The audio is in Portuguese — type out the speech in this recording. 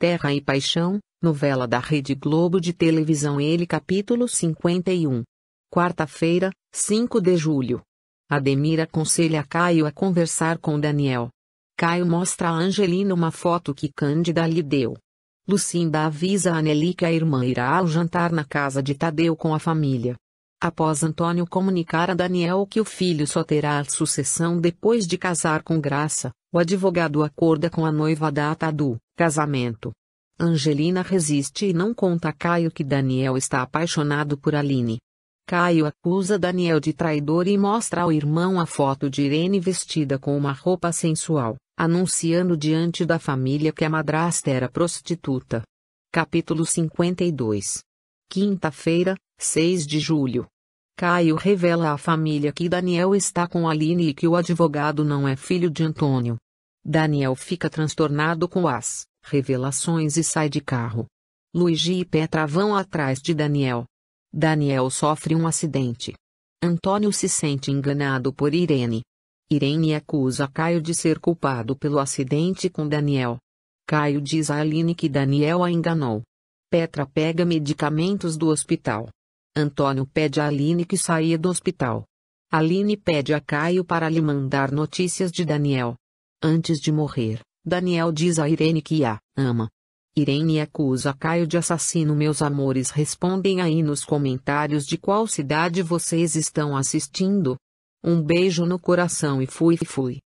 Terra e Paixão, novela da Rede Globo de televisão Ele capítulo 51. Quarta-feira, 5 de julho. Ademir aconselha Caio a conversar com Daniel. Caio mostra a Angelina uma foto que Cândida lhe deu. Lucinda avisa a Nelly que a irmã irá ao jantar na casa de Tadeu com a família. Após Antônio comunicar a Daniel que o filho só terá a sucessão depois de casar com Graça, o advogado acorda com a noiva a data do casamento. Angelina resiste e não conta a Caio que Daniel está apaixonado por Aline. Caio acusa Daniel de traidor e mostra ao irmão a foto de Irene vestida com uma roupa sensual, anunciando diante da família que a madrasta era prostituta. Capítulo 52 Quinta-feira, 6 de julho. Caio revela à família que Daniel está com Aline e que o advogado não é filho de Antônio. Daniel fica transtornado com as revelações e sai de carro. Luigi e Petra vão atrás de Daniel. Daniel sofre um acidente. Antônio se sente enganado por Irene. Irene acusa Caio de ser culpado pelo acidente com Daniel. Caio diz a Aline que Daniel a enganou. Petra pega medicamentos do hospital. Antônio pede a Aline que saia do hospital. Aline pede a Caio para lhe mandar notícias de Daniel. Antes de morrer, Daniel diz a Irene que a ama. Irene acusa Caio de assassino. Meus amores, respondem aí nos comentários de qual cidade vocês estão assistindo. Um beijo no coração e fui fui.